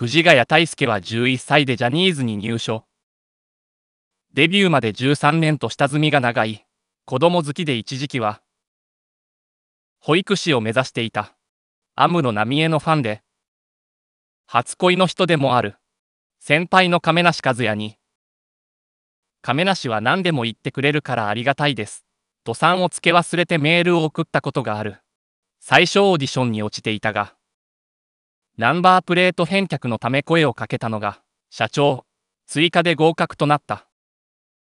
藤ヶ谷大輔は11歳でジャニーズに入所。デビューまで13年と下積みが長い、子供好きで一時期は、保育士を目指していた、アムロナ江のファンで、初恋の人でもある、先輩の亀梨和也に、亀梨は何でも言ってくれるからありがたいです。と3をつけ忘れてメールを送ったことがある。最初オーディションに落ちていたが、ナンバープレート返却のため声をかけたのが、社長、追加で合格となった。